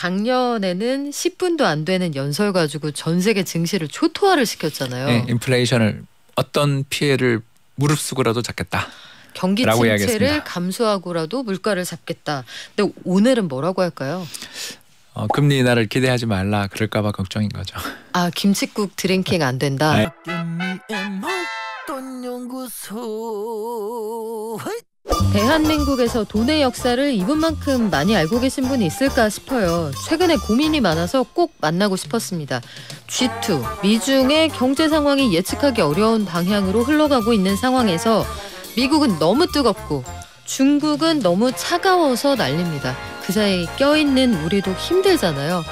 작년에는 10분도 안 되는 연설 가지고 전 세계 증시를 초토화를 시켰잖아요. 네, 인플레이션을 어떤 피해를 무릅쓰고라도 잡겠다. 경기 침체를 감수하고라도 물가를 잡겠다. 근데 오늘은 뭐라고 할까요? 어, 금리 인하를 기대하지 말라 그럴까봐 걱정인 거죠. 아 김칫국 드링킹 안 된다. 네. 아, 대한민국에서 돈의 역사를 이분만큼 많이 알고 계신 분이 있을까 싶어요. 최근에 고민이 많아서 꼭 만나고 싶었습니다. G2, 미중의 경제 상황이 예측하기 어려운 방향으로 흘러가고 있는 상황에서 미국은 너무 뜨겁고 중국은 너무 차가워서 난립니다. 그 사이 에 껴있는 우리도 힘들잖아요.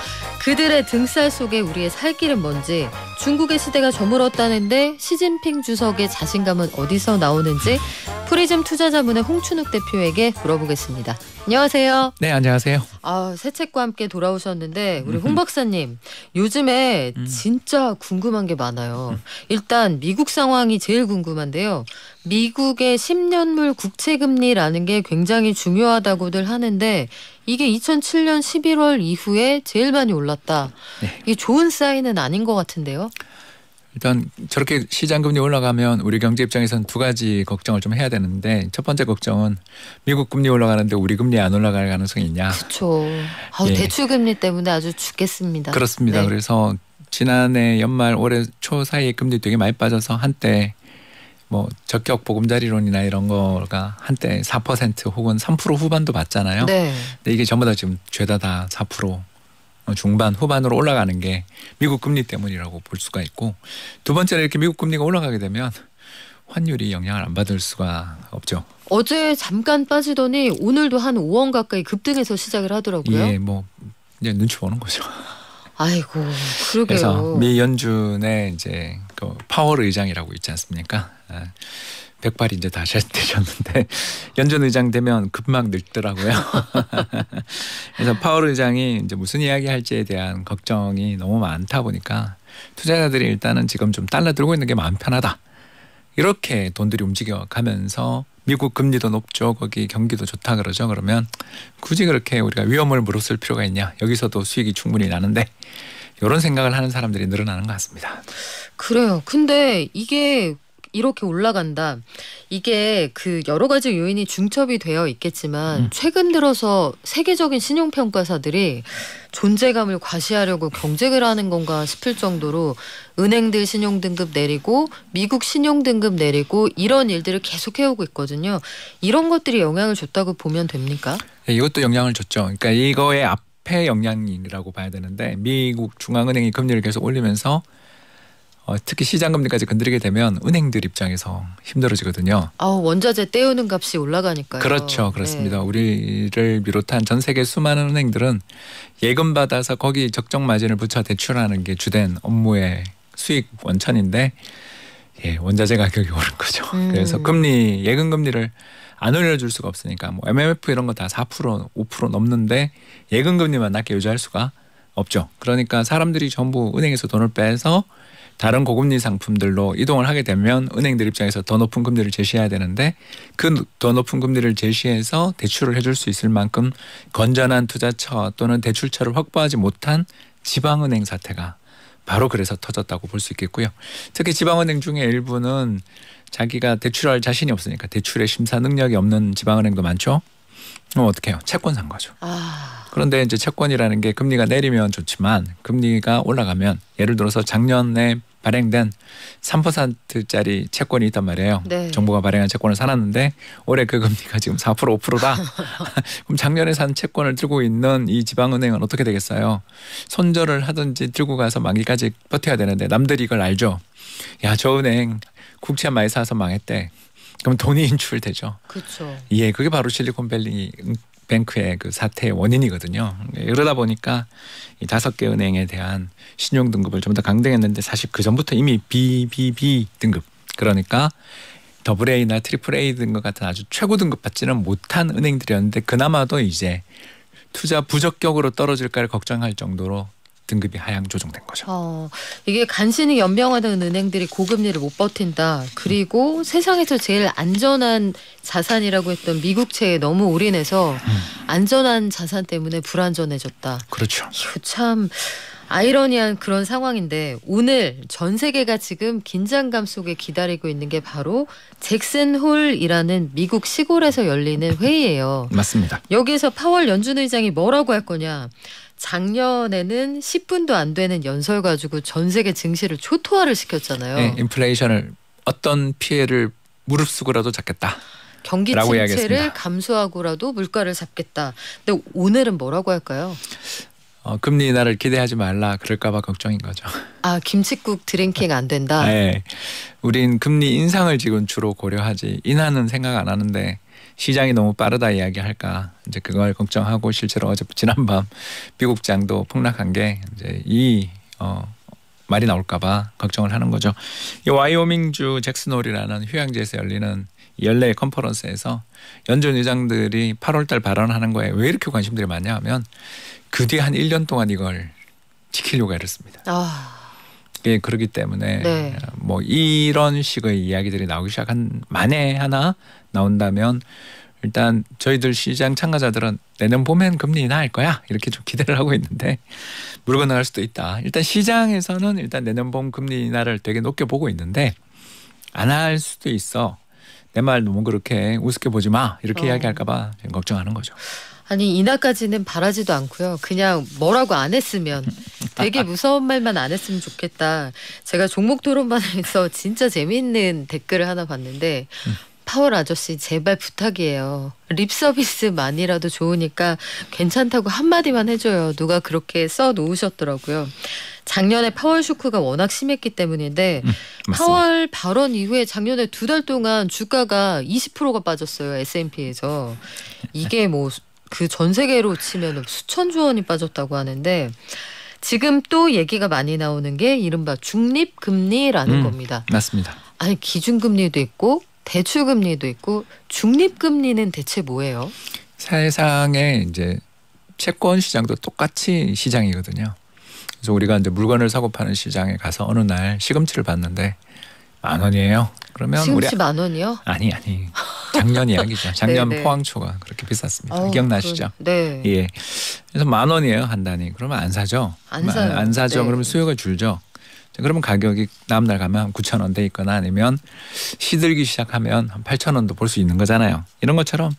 그들의 등쌀 속에 우리의 살 길은 뭔지 중국의 시대가 저물었다는데 시진핑 주석의 자신감은 어디서 나오는지 프리즘 투자자문의 홍춘욱 대표에게 물어보겠습니다. 안녕하세요. 네, 안녕하세요. 아, 새 책과 함께 돌아오셨는데 우리 음. 홍 박사님 요즘에 음. 진짜 궁금한 게 많아요. 일단 미국 상황이 제일 궁금한데요. 미국의 10년물 국채 금리라는 게 굉장히 중요하다고들 하는데 이게 2007년 11월 이후에 제일 많이 올랐다. 네. 이게 좋은 사인은 아닌 것 같은데요. 일단 저렇게 시장 금리 올라가면 우리 경제 입장에선 두 가지 걱정을 좀 해야 되는데 첫 번째 걱정은 미국 금리 올라가는데 우리 금리 안 올라갈 가능성이 있냐. 그렇죠. 예. 대출 금리 때문에 아주 죽겠습니다. 그렇습니다. 네. 그래서 지난해 연말 올해 초 사이에 금리 되게 많이 빠져서 한때 뭐 적격 보금자리론이나 이런 거가 한때 4% 혹은 3% 후반도 봤잖아요. 네. 근데 이게 전부 다 지금 죄다 다4% 중반 후반으로 올라가는 게 미국 금리 때문이라고 볼 수가 있고 두 번째로 이렇게 미국 금리가 올라가게 되면 환율이 영향을 안 받을 수가 없죠. 어제 잠깐 빠지더니 오늘도 한 5원 가까이 급등해서 시작을 하더라고요. 예, 뭐 이제 눈치 보는 거죠. 아이고, 그러게요. 그래서 미 연준의 이제 그 파월 의장이라고 있지 않습니까? 예. 백발이 제 다시 되셨는데 연준 의장 되면 급막 늙더라고요. 그래서 파월 의장이 이제 무슨 이야기 할지에 대한 걱정이 너무 많다 보니까 투자자들이 일단은 지금 좀 달러 들고 있는 게 마음 편하다. 이렇게 돈들이 움직여 가면서 미국 금리도 높죠. 거기 경기도 좋다 그러죠. 그러면 굳이 그렇게 우리가 위험을 물었을 필요가 있냐. 여기서도 수익이 충분히 나는데 이런 생각을 하는 사람들이 늘어나는 것 같습니다. 그래요. 근데 이게 이렇게 올라간다. 이게 그 여러 가지 요인이 중첩이 되어 있겠지만 음. 최근 들어서 세계적인 신용평가사들이 존재감을 과시하려고 경쟁을 하는 건가 싶을 정도로 은행들 신용등급 내리고 미국 신용등급 내리고 이런 일들을 계속 해오고 있거든요. 이런 것들이 영향을 줬다고 보면 됩니까? 네, 이것도 영향을 줬죠. 그러니까 이거에 앞 화폐 영향이라고 봐야 되는데 미국 중앙은행이 금리를 계속 올리면서 어, 특히 시장 금리까지 건드리게 되면 은행들 입장에서 힘들어지거든요. 아, 원자재 떼우는 값이 올라가니까요. 그렇죠, 그렇습니다. 네. 우리를 비롯한 전 세계 수많은 은행들은 예금 받아서 거기 적정 마진을 붙여 대출하는 게 주된 업무의 수익 원천인데 예, 원자재 가격이 오른 거죠. 음. 그래서 금리 예금 금리를 안 올려줄 수가 없으니까 뭐 MMF 이런 거 다4% 5% 넘는데 예금 금리만 낮게 유지할 수가 없죠. 그러니까 사람들이 전부 은행에서 돈을 빼서 다른 고금리 상품들로 이동을 하게 되면 은행들 입장에서 더 높은 금리를 제시해야 되는데 그 더 높은 금리를 제시해서 대출을 해줄 수 있을 만큼 건전한 투자처 또는 대출처를 확보하지 못한 지방은행 사태가 바로 그래서 터졌다고 볼 수 있겠고요. 특히 지방은행 중에 일부는 자기가 대출할 자신이 없으니까 대출의 심사 능력이 없는 지방은행도 많죠. 그럼 어떻게 해요? 채권 산 거죠. 아... 그런데 이제 채권이라는 게 금리가 내리면 좋지만 금리가 올라가면 예를 들어서 작년에 발행된 3%짜리 채권이 있단 말이에요. 네. 정부가 발행한 채권을 사놨는데 올해 그 금리가 지금 4% 5%다. 그럼 작년에 산 채권을 들고 있는 이 지방은행은 어떻게 되겠어요? 손절을 하든지 들고 가서 만기까지 버텨야 되는데 남들이 이걸 알죠. 야 저 은행 국채 많이 사서 망했대. 그럼 돈이 인출되죠. 그렇죠. 예, 그게 바로 실리콘밸리 뱅크의 그 사태의 원인이거든요. 네, 이러다 보니까 이 다섯 개 은행에 대한 신용 등급을 좀 더 강등했는데 사실 그 전부터 이미 BBB 등급 그러니까 더블 A나 트리플 A 등급 같은 아주 최고 등급 받지는 못한 은행들이었는데 그나마도 이제 투자 부적격으로 떨어질까를 걱정할 정도로 등급이 하향 조정된 거죠. 어, 이게 간신히 연명하는 은행들이 고금리를 못 버틴다. 그리고 음. 세상에서 제일 안전한 자산이라고 했던 미국채에 너무 올인해서 음. 안전한 자산 때문에 불안전해졌다. 그렇죠. 참 아이러니한 그런 상황인데 오늘 전 세계가 지금 긴장감 속에 기다리고 있는 게 바로 잭슨 홀이라는 미국 시골에서 열리는 회의예요. 맞습니다. 여기에서 파월 연준 의장이 뭐라고 할 거냐? 작년에는 10분도 안 되는 연설 가지고 전 세계 증시를 초토화를 시켰잖아요. 네, 인플레이션을 어떤 피해를 무릅쓰고라도 잡겠다. 경기 침체를 감수하고라도 물가를 잡겠다. 근데 오늘은 뭐라고 할까요? 어, 금리 인하를 기대하지 말라 그럴까봐 걱정인 거죠. 아 김칫국 드링킹 안 된다. 네, 우린 금리 인상을 지금 주로 고려하지 인하는 생각 안 하는데 시장이 너무 빠르다 이야기할까 이제 그걸 걱정하고 실제로 어제 지난밤 미국장도 폭락한 게 이제 이 어, 말이 나올까봐 걱정을 하는 거죠. 이 와이오밍주 잭슨홀이라는 휴양지에서 열리는 연례 컨퍼런스에서 연준 의장들이 8월달 발언하는 거에 왜 이렇게 관심들이 많냐 하면 그뒤한 1년 동안 이걸 지키려고 애를 씁니다. 아. 예, 그렇기 때문에 네. 뭐 이런 식의 이야기들이 나오기 시작한 만에 하나 나온다면 일단 저희들 시장 참가자들은 내년 봄엔 금리 인하할 거야 이렇게 좀 기대를 하고 있는데 물고 나갈 수도 있다. 일단 시장에서는 일단 내년 봄 금리 인하를 되게 높게 보고 있는데 안 할 수도 있어. 내 말 너무 그렇게 우습게 보지 마 이렇게 어. 이야기할까봐 걱정하는 거죠. 아니 이날까지는 바라지도 않고요. 그냥 뭐라고 안 했으면 되게 무서운 말만 안 했으면 좋겠다. 제가 종목 토론반에서 진짜 재미있는 댓글을 하나 봤는데 파월 아저씨 제발 부탁이에요. 립 서비스만이라도 좋으니까 괜찮다고 한마디만 해줘요. 누가 그렇게 써 놓으셨더라고요. 작년에 파월 쇼크가 워낙 심했기 때문인데 음, 파월 발언 이후에 작년에 두 달 동안 주가가 20%가 빠졌어요. S&P에서. 이게 뭐 그전 세계로 치면 수천조 원이 빠졌다고 하는데 지금 또 얘기가 많이 나오는 게 이른바 중립금리라는 음, 겁니다. 맞습니다. 아니 기준금리도 있고 대출금리도 있고 중립금리는 대체 뭐예요? 세상에 이제 채권 시장도 똑같이 시장이거든요. 그래서 우리가 이제 물건을 사고 파는 시장에 가서 어느 날 시금치를 봤는데 만 원이에요. 그러면 우리 아... 만 원이요? 아니 아니. 작년 이야기죠. 작년 네, 네. 포항초가 그렇게 비쌌습니다. 어, 기억나시죠? 그, 네. 예. 그래서 만 원이에요 한 단위. 그러면 안 사죠. 안 사요. 안 사죠. 네. 그러면 수요가 줄죠. 그러면 가격이 다음날 가면 9천 원돼 있거나 아니면 시들기 시작하면 한 8천 원도 볼 수 있는 거잖아요. 이런 것처럼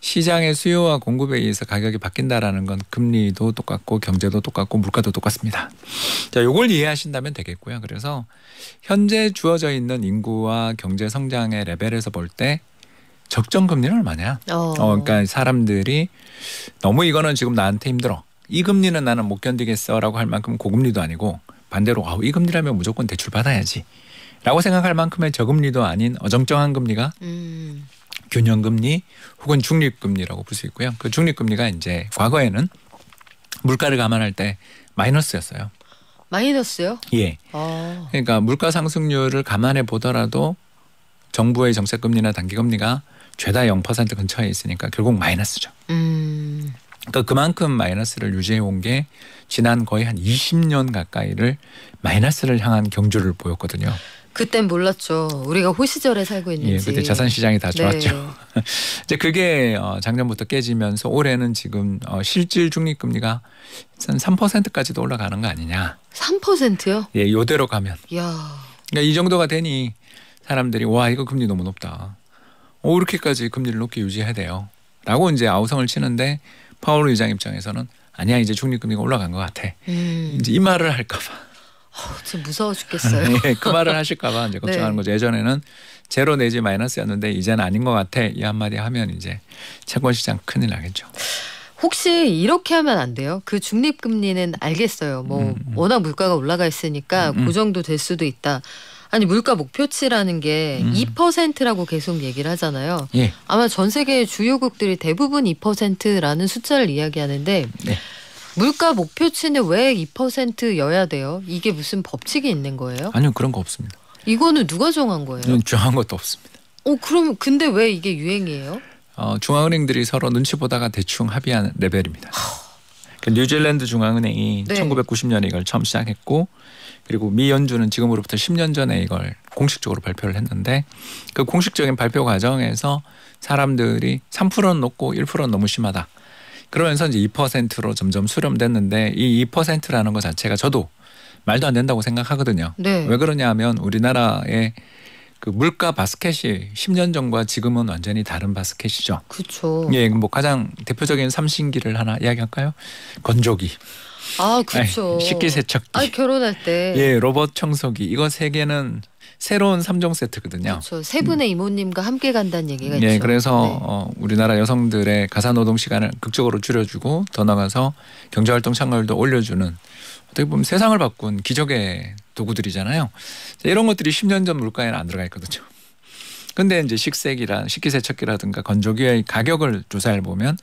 시장의 수요와 공급에 의해서 가격이 바뀐다라는 건 금리도 똑같고 경제도 똑같고 물가도 똑같습니다. 자, 요걸 이해하신다면 되겠고요. 그래서 현재 주어져 있는 인구와 경제 성장의 레벨에서 볼 때 적정 금리는 얼마냐? 어. 어, 그러니까 사람들이 너무 이거는 지금 나한테 힘들어. 이 금리는 나는 못 견디겠어라고 할 만큼 고금리도 아니고 반대로 아우 이 금리라면 무조건 대출 받아야지. 라고 생각할 만큼의 저금리도 아닌 어정쩡한 금리가 음. 균형금리 혹은 중립금리라고 볼 수 있고요. 그 중립금리가 이제 과거에는 물가를 감안할 때 마이너스였어요. 마이너스요? 예. 아. 그러니까 물가 상승률을 감안해 보더라도 정부의 정책금리나 단기금리가 죄다 0% 근처에 있으니까 결국 마이너스죠. 음. 그러니까 그만큼 마이너스를 유지해온 게 지난 거의 한 20년 가까이를 마이너스를 향한 경주를 보였거든요. 그땐 몰랐죠. 우리가 호시절에 살고 예, 있는지. 예, 그때 자산 시장이 다 네. 좋았죠. 네. 이제 그게 어, 작년부터 깨지면서 올해는 지금 어, 실질 중립금리가 한 3%까지도 올라가는 거 아니냐. 3%요? 예, 요대로 가면. 야. 그러니까 이 정도가 되니 사람들이 와 이거 금리 너무 높다. 오 어, 이렇게까지 금리를 높게 유지해야 돼요. 라고 이제 아우성을 치는데 파월 의장 입장에서는 아니야 이제 중립금리가 올라간 것 같아. 음. 이제 이 말을 할까봐. 좀 무서워 죽겠어요. 예, 그 말을 하실까봐 이제 걱정하는 네. 거죠. 예전에는 제로 내지 마이너스였는데 이제는 아닌 것 같아. 이 한마디 하면 이제 채권 시장 큰일 나겠죠. 혹시 이렇게 하면 안 돼요? 그 중립금리는 알겠어요. 뭐 음, 음. 워낙 물가가 올라가 있으니까 음, 음. 고정도 될 수도 있다. 아니 물가 목표치라는 게 음. 2%라고 계속 얘기를 하잖아요. 예. 아마 전 세계 주요국들이 대부분 2%라는 숫자를 이야기하는데 네. 물가 목표치는 왜 2%여야 돼요? 이게 무슨 법칙이 있는 거예요? 아니요 그런 거 없습니다. 이거는 누가 정한 거예요? 정한 것도 없습니다. 어 그럼 근데 왜 이게 유행이에요? 어, 중앙은행들이 서로 눈치 보다가 대충 합의한 레벨입니다. 그 뉴질랜드 중앙은행이 네. 1990년에 이걸 처음 시작했고 그리고 미 연준은 지금으로부터 10년 전에 이걸 공식적으로 발표를 했는데 그 공식적인 발표 과정에서 사람들이 3%는 높고 1%는 너무 심하다. 그러면서 이제 2%로 점점 수렴됐는데 이 2%라는 것 자체가 저도 말도 안 된다고 생각하거든요. 네. 왜 그러냐 하면 우리나라의 그 물가 바스켓이 10년 전과 지금은 완전히 다른 바스켓이죠. 그렇죠. 예, 뭐 가장 대표적인 삼신기를 하나 이야기할까요? 건조기. 아, 그렇죠. 아 식기 세척기. 아, 결혼할 때. 예, 로봇 청소기. 이거 세 개는 새로운 삼종 세트거든요. 그렇죠. 세 분의 음. 이모님과 함께 간다는 얘기가 예, 있죠. 그래서 네. 어, 우리나라 여성들의 가사 노동 시간을 극적으로 줄여주고 더 나가서 경제 활동 참가율도 올려주는 어떻게 보면 세상을 바꾼 기적의 도구들이잖아요. 이런 것들이 10년 전 물가에는 안 들어가 있거든요. 근데 이제 식세기라 식기세척기라든가 건조기의 가격을 조사해 보면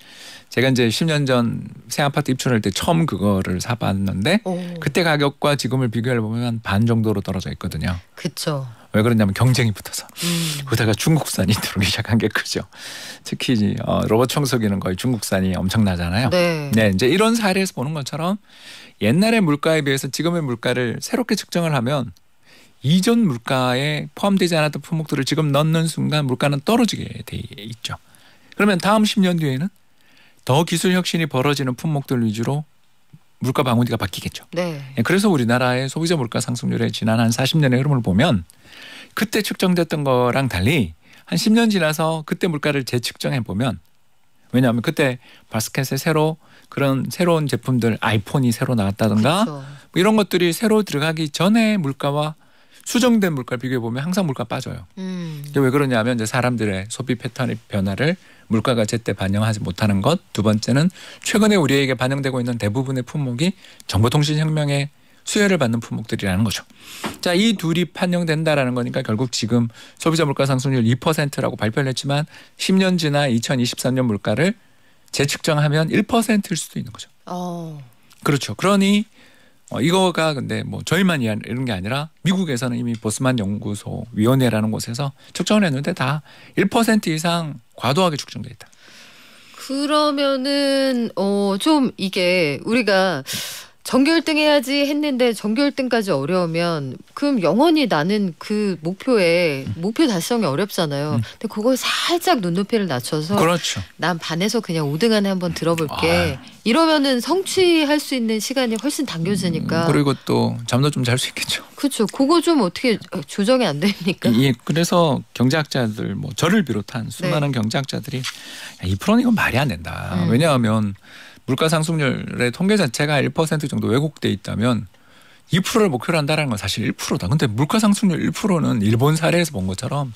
제가 이제 10년 전 새 아파트 입주할 때 처음 그거를 사봤는데 그때 가격과 지금을 비교해 보면 반 정도로 떨어져 있거든요. 그렇죠. 왜 그러냐면 경쟁이 붙어서 음. 그다가 중국산이 들어오기 시작한 게 크죠. 특히 어, 로봇 청소기는 거의 중국산이 엄청나잖아요. 네. 네, 이제 이런 사례에서 보는 것처럼 옛날의 물가에 비해서 지금의 물가를 새롭게 측정을 하면 이전 물가에 포함되지 않았던 품목들을 지금 넣는 순간 물가는 떨어지게 돼 있죠. 그러면 다음 10년 뒤에는 더 기술 혁신이 벌어지는 품목들 위주로 물가 방어이가 바뀌겠죠. 네. 예, 그래서 우리나라의 소비자 물가 상승률의 지난 한 40년의 흐름을 보면 그때 측정됐던 거랑 달리 한 10년 지나서 그때 물가를 재측정해 보면 왜냐하면 그때 바스켓에 새로 그런 새로운 제품들 아이폰이 새로 나왔다든가 그렇죠. 뭐 이런 것들이 새로 들어가기 전에 물가와 수정된 물가를 비교해 보면 항상 물가 빠져요. 음. 왜 그러냐면 이제 사람들의 소비 패턴의 변화를 물가가 제때 반영하지 못하는 것. 두 번째는 최근에 우리에게 반영되고 있는 대부분의 품목이 정보통신혁명의 수혜를 받는 품목들이라는 거죠. 자, 이 둘이 판영된다라는 거니까 결국 지금 소비자 물가 상승률 2%라고 발표를 했지만 10년 지나 2023년 물가를 재측정하면 1%일 수도 있는 거죠. 어. 그렇죠. 그러니 어, 이거가 근데 뭐 저희만 이런 게 아니라 미국에서는 이미 보스만 연구소 위원회라는 곳에서 측정을 했는데 다 1% 이상 과도하게 측정돼 있다. 그러면은 어좀 이게 우리가 전교 1등 해야지 했는데 전교 1등까지 어려우면 그럼 영원히 나는 그 목표에 음. 목표 달성이 어렵잖아요. 음. 근데 그걸 살짝 눈높이를 낮춰서 그렇죠. 난 반에서 그냥 5등 안에 한번 들어볼게. 아 이러면은 성취할 수 있는 시간이 훨씬 당겨지니까. 음, 그리고 또 잠도 좀 잘 수 있겠죠. 그렇죠. 그거 좀 어떻게 어, 조정이 안 됩니까? 예. 그래서 경제학자들 뭐 저를 비롯한 수많은 네. 경제학자들이 이 프로는 이건 말이 안 된다. 음. 왜냐하면 물가 상승률의 통계 자체가 1% 정도 왜곡돼 있다면 2%를 목표로 한다라는 건 사실 1%다. 근데 물가 상승률 1%는 일본 사례에서 본 것처럼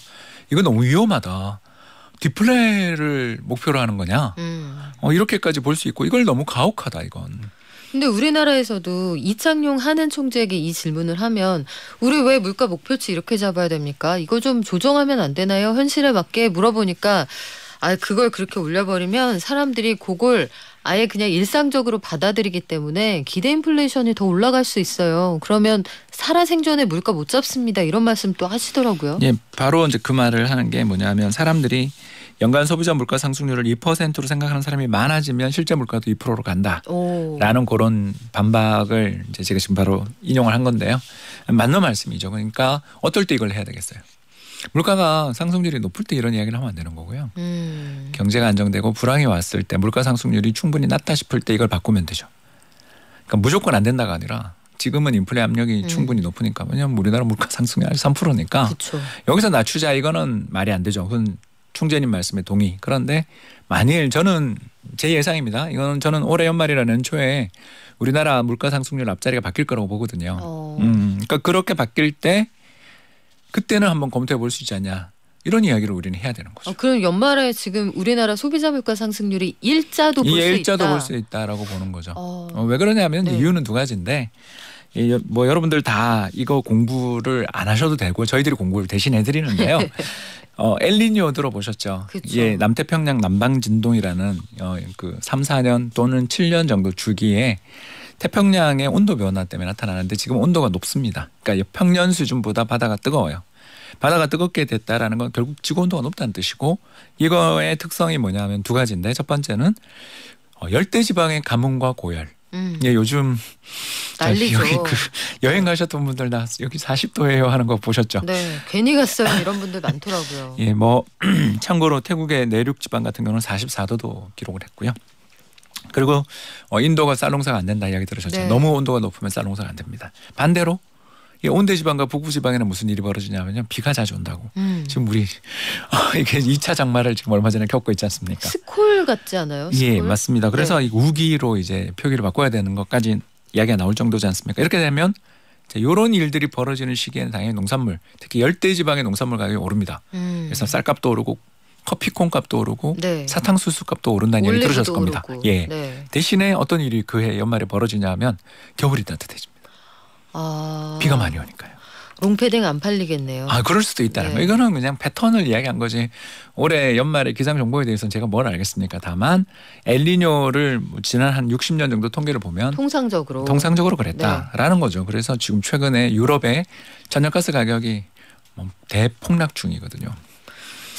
이건 너무 위험하다. 디플레를 목표로 하는 거냐? 음. 어, 이렇게까지 볼 수 있고 이걸 너무 가혹하다 이건. 근데 우리나라에서도 이창용 한은 총재에게 이 질문을 하면 우리 왜 물가 목표치 이렇게 잡아야 됩니까? 이거 좀 조정하면 안 되나요? 현실에 맞게 물어보니까 아 그걸 그렇게 올려버리면 사람들이 그걸 아예 그냥 일상적으로 받아들이기 때문에 기대 인플레이션이 더 올라갈 수 있어요. 그러면 살아생전에 물가 못 잡습니다. 이런 말씀 또 하시더라고요. 예, 바로 이제 그 말을 하는 게 뭐냐면 사람들이 연간 소비자 물가 상승률을 2%로 생각하는 사람이 많아지면 실제 물가도 2%로 간다라는 오. 그런 반박을 이제 제가 지금 바로 인용을 한 건데요. 맞는 말씀이죠. 그러니까 어떨 때 이걸 해야 되겠어요. 물가가 상승률이 높을 때 이런 이야기를 하면 안 되는 거고요. 음. 경제가 안정되고 불황이 왔을 때 물가 상승률이 충분히 낮다 싶을 때 이걸 바꾸면 되죠. 그러니까 무조건 안 된다가 아니라 지금은 인플레 압력이 음. 충분히 높으니까 왜냐면 우리나라 물가 상승이 률 3%니까 그쵸. 여기서 낮추자 이거는 말이 안 되죠. 그건 총재님 말씀에 동의. 그런데 만일 저는 제 예상입니다. 이거는 저는 올해 연말이라는 초에 우리나라 물가 상승률 앞자리가 바뀔 거라고 보거든요. 어. 음, 그러니까 그렇게 바뀔 때 그때는 한번 검토해 볼 수 있지 않냐. 이런 이야기를 우리는 해야 되는 거죠. 어, 그럼 연말에 지금 우리나라 소비자 물가 상승률이 일자도 볼 수 있다. 일자도 볼 수 있다라고 보는 거죠. 어, 어, 왜 그러냐면 네. 이유는 두 가지인데 뭐 여러분들 다 이거 공부를 안 하셔도 되고 저희들이 공부를 대신 해드리는데요. 어, 엘리니 들어보셨죠? 그쵸. 예, 남태평양 남방 진동이라는 어, 그 3, 4년 또는 7년 정도 주기에 태평양의 온도 변화 때문에 나타나는데 지금 온도가 높습니다. 그러니까 평년 수준보다 바다가 뜨거워요. 바다가 뜨겁게 됐다라는 건 결국 지구 온도가 높다는 뜻이고 이거의 특성이 뭐냐면 두 가지인데 첫 번째는 어, 열대 지방의 가뭄과 고열. 음. 예, 요즘 난리죠. 여기 그 여행 가셨던 분들 나 여기 40도예요 하는 거 보셨죠? 네, 괜히 갔어요 이런 분들 많더라고요. 예, 뭐 참고로 태국의 내륙 지방 같은 경우는 44도도 기록을 했고요. 그리고 어, 인도가 쌀농사가 안 된다 이야기 들으셨죠. 네. 너무 온도가 높으면 쌀농사가 안 됩니다. 반대로 이 온대 지방과 북부 지방에는 무슨 일이 벌어지냐면요 비가 자주 온다고 음. 지금 우리 어, 이게 2차 장마를 지금 얼마 전에 겪고 있지 않습니까? 스콜 같지 않아요? 예, 스콜? 예 맞습니다. 그래서 네. 우기로 이제 표기를 바꿔야 되는 것까지 이야기가 나올 정도지 않습니까? 이렇게 되면 이런 일들이 벌어지는 시기에는 당연히 농산물 특히 열대 지방의 농산물 가격이 오릅니다. 음. 그래서 쌀값도 오르고 커피콩 값도 오르고 네. 사탕수수 값도 오른다는 얘기 들으셨을 겁니다. 오르고. 예. 네. 대신에 어떤 일이 그해 연말에 벌어지냐 하면 겨울이 따뜻해집니다. 아... 비가 많이 오니까요. 롱패딩 안 팔리겠네요. 아 그럴 수도 있다는 네. 거. 이거는 그냥 패턴을 이야기한 거지. 올해 연말에 기상 정보에 대해서는 제가 뭘 알겠습니까? 다만 엘니뇨를 뭐 지난 한 60년 정도 통계를 보면 통상적으로 통상적으로 네. 그랬다라는 네. 거죠. 그래서 지금 최근에 유럽의 천연가스 가격이 뭐 대폭락 중이거든요.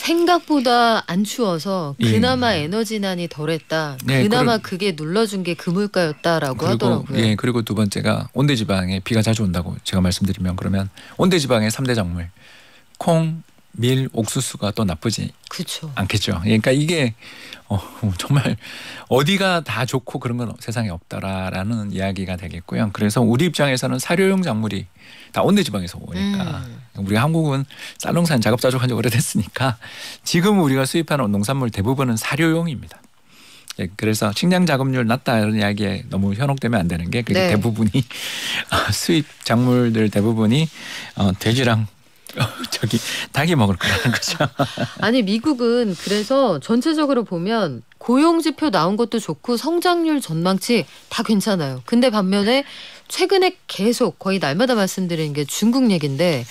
생각보다 안 추워서 예. 그나마 예. 에너지난이 덜했다. 네, 그나마 그럴... 그게 눌러준 게 그물가였다라고 그리고, 하더라고요. 예, 그리고 두 번째가 온대 지방에 비가 자주 온다고 제가 말씀드리면 그러면 온대 지방의 삼대 작물 콩, 밀, 옥수수가 또 나쁘지 그쵸. 않겠죠. 예, 그러니까 이게 어, 정말 어디가 다 좋고 그런 건 세상에 없다라는 이야기가 되겠고요. 그래서 우리 입장에서는 사료용 작물이 다 온대 지방에서 오니까 음. 우리 한국은 쌀농산 작업자족한 지 오래됐으니까 지금 우리가 수입하는 농산물 대부분은 사료용입니다. 예, 그래서 식량 작업률 낮다 이런 이야기에 너무 현혹되면 안 되는 게 그게 네. 대부분이 어, 수입 작물들 대부분이 어, 돼지랑 저기 닭이 먹을 거라는 거죠. 아니 미국은 그래서 전체적으로 보면 고용 지표 나온 것도 좋고 성장률 전망치 다 괜찮아요. 근데 반면에 최근에 계속 거의 날마다 말씀드리는 게 중국 얘긴데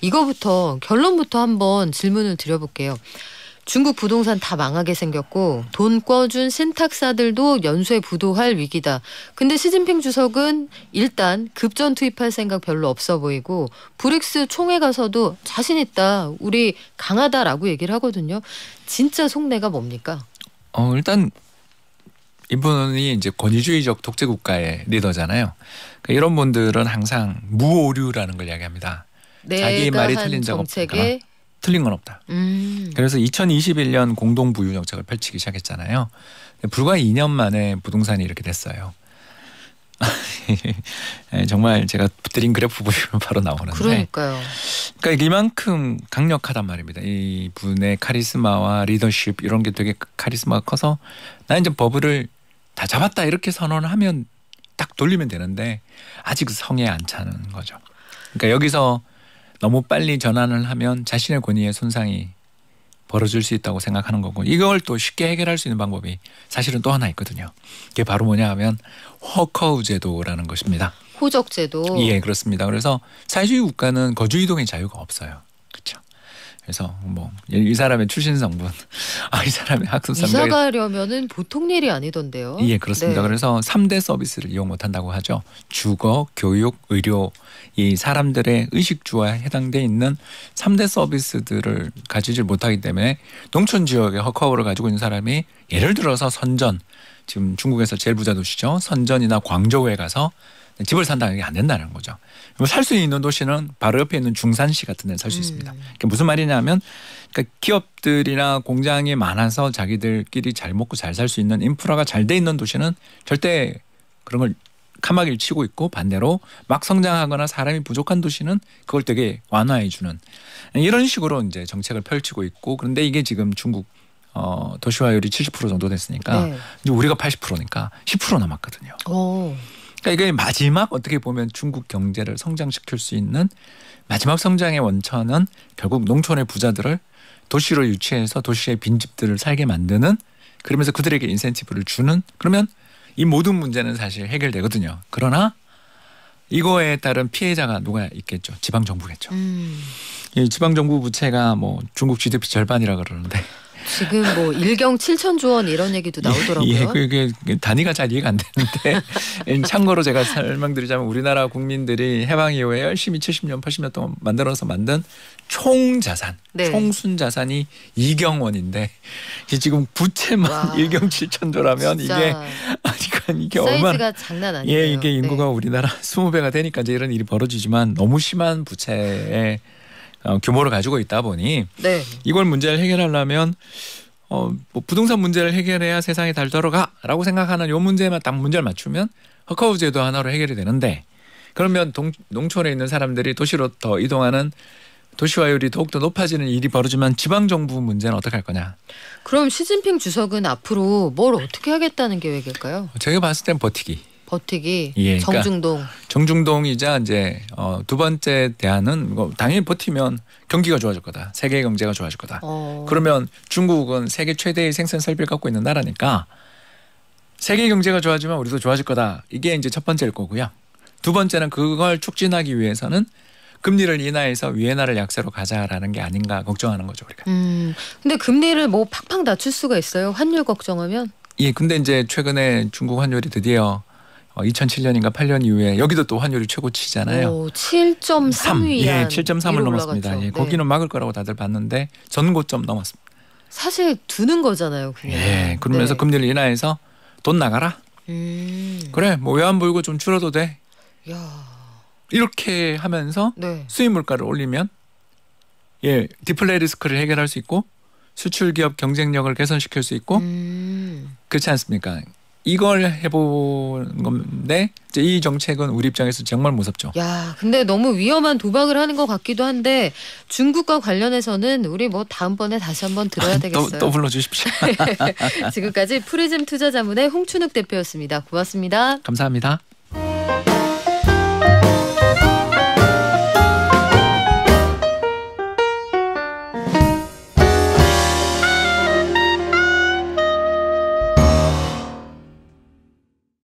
이거부터 결론부터 한번 질문을 드려볼게요. 중국 부동산 다 망하게 생겼고 돈 꿔준 신탁사들도 연쇄 부도할 위기다. 근데 시진핑 주석은 일단 급전 투입할 생각 별로 없어 보이고 브릭스 총회 가서도 자신 있다. 우리 강하다라고 얘기를 하거든요. 진짜 속내가 뭡니까? 어, 일단 이분이 이제 권위주의적 독재 국가의 리더잖아요. 그러니까 이런 분들은 항상 무오류라는 걸 이야기합니다. 네, 자기 말이 틀린 적 정책에... 없다. 틀린 건 없다. 음. 그래서 2021년 공동 부유 정책을 펼치기 시작했잖아요. 불과 2년 만에 부동산이 이렇게 됐어요. 정말 제가 드린 그래프 보시면 바로 나오는데. 그러니까요. 그러니까 이만큼 강력하단 말입니다. 이 분의 카리스마와 리더십 이런 게 되게 카리스마가 커서 나 이제 버블을 다 잡았다 이렇게 선언하면 딱 돌리면 되는데 아직 성에 안 차는 거죠. 그러니까 여기서 너무 빨리 전환을 하면 자신의 권위에 손상이 벌어질 수 있다고 생각하는 거고 이걸 또 쉽게 해결할 수 있는 방법이 사실은 또 하나 있거든요. 그게 바로 뭐냐 하면 허커우 제도라는 것입니다. 호적 제도. 예, 그렇습니다. 그래서 사회주의 국가는 거주 이동의 자유가 없어요. 그래서 뭐 이 사람의 출신 성분, 아이 사람의 학습 이사 가려면은 보통 일이 아니던데요. 예, 그렇습니다. 네. 그래서 3대 서비스를 이용 못 한다고 하죠. 주거, 교육, 의료 이 사람들의 의식주와 해당돼 있는 3대 서비스들을 가지질 못하기 때문에 농촌 지역에 허커브를 가지고 있는 사람이 예를 들어서 선전 지금 중국에서 제일 부자 도시죠. 선전이나 광저우에 가서 집을 산다는 게 안 된다는 거죠. 살 수 있는 도시는 바로 옆에 있는 중산시 같은 데는 살수 있습니다. 음. 그게 무슨 말이냐면 그러니까 기업들이나 공장이 많아서 자기들끼리 잘 먹고 잘 살 수 있는 인프라가 잘 돼 있는 도시는 절대 그런 걸 카마기를 치고 있고 반대로 막 성장하거나 사람이 부족한 도시는 그걸 되게 완화해 주는 이런 식으로 이제 정책을 펼치고 있고 그런데 이게 지금 중국 어, 도시화율이 70% 정도 됐으니까 네. 이제 우리가 80%니까 10% 남았거든요. 오. 그러니까 이게 마지막 어떻게 보면 중국 경제를 성장시킬 수 있는 마지막 성장의 원천은 결국 농촌의 부자들을 도시로 유치해서 도시의 빈집들을 살게 만드는 그러면서 그들에게 인센티브를 주는 그러면 이 모든 문제는 사실 해결되거든요. 그러나 이거에 따른 피해자가 누가 있겠죠? 지방 정부겠죠. 음. 이 지방 정부 부채가 뭐 중국 GDP 절반이라 그러는데 지금 뭐 일경 7천조 원 이런 얘기도 나오더라고요. 예, 예 그게 그, 그 단위가 잘 이해가 안 되는데 음, 참고로 제가 설명드리자면 우리나라 국민들이 해방 이후에 열심히 70년 80년 동안 만들어서 만든 총 자산, 네. 총순 자산이 2경 원인데 지금 부채만 와, 1경 7천조라면 이게 아니 이게 얼마 사 장난 예, 아니에요. 예, 이게 인구가 네. 우리나라 20배가 되니까 이제 이런 일이 벌어지지만 너무 심한 부채에 어, 규모를 가지고 있다 보니 네. 이걸 문제를 해결하려면 어, 뭐 부동산 문제를 해결해야 세상이 달떨어가라고 생각하는 요 문제만 딱 문제를 맞추면 허카우 제도 하나로 해결이 되는데 그러면 동, 농촌에 있는 사람들이 도시로 더 이동하는 도시화율이 더욱더 높아지는 일이 벌어지면 지방 정부 문제는 어떻게 할 거냐? 그럼 시진핑 주석은 앞으로 뭘 어떻게 하겠다는 계획일까요? 제가 봤을 땐 버티기. 버티기 예, 그러니까 정중동 그러니까 정중동이자 이제 어, 두 번째 대안은 뭐 당연히 버티면 경기가 좋아질 거다 세계 경제가 좋아질 거다 어. 그러면 중국은 세계 최대의 생산 설비를 갖고 있는 나라니까 세계 경제가 좋아지면 우리도 좋아질 거다 이게 이제 첫 번째일 거고요 두 번째는 그걸 촉진하기 위해서는 금리를 인하해서 위엔화를 약세로 가자라는 게 아닌가 걱정하는 거죠 우리가. 음, 근데 금리를 뭐 팍팍 낮출 수가 있어요? 환율 걱정하면? 예, 근데 이제 최근에 중국 환율이 드디어 2007년인가 어, 8년 이후에 여기도 또 환율이 최고치잖아요. 7.3위. 예, 7.3을 넘었습니다. 예, 네. 거기는 네. 막을 거라고 다들 봤는데 전고점 넘었습니다. 사실 두는 거잖아요, 그냥. 예, 그러면서 네. 금리를 인하해서 돈 나가라. 음. 그래, 뭐 외환 보유고 좀 줄어도 돼. 야. 이렇게 하면서 네. 수입 물가를 올리면 예, 디플레 이 리스크를 해결할 수 있고 수출 기업 경쟁력을 개선시킬 수 있고 음. 그렇지 않습니까? 이걸 해본 건데 이제 이 정책은 우리 입장에서 정말 무섭죠. 야, 근데 너무 위험한 도박을 하는 것 같기도 한데 중국과 관련해서는 우리 뭐 다음번에 다시 한번 들어야 아, 되겠어요. 또, 또 불러주십시오. 지금까지 프리즘 투자자문의 홍춘욱 대표였습니다. 고맙습니다. 감사합니다.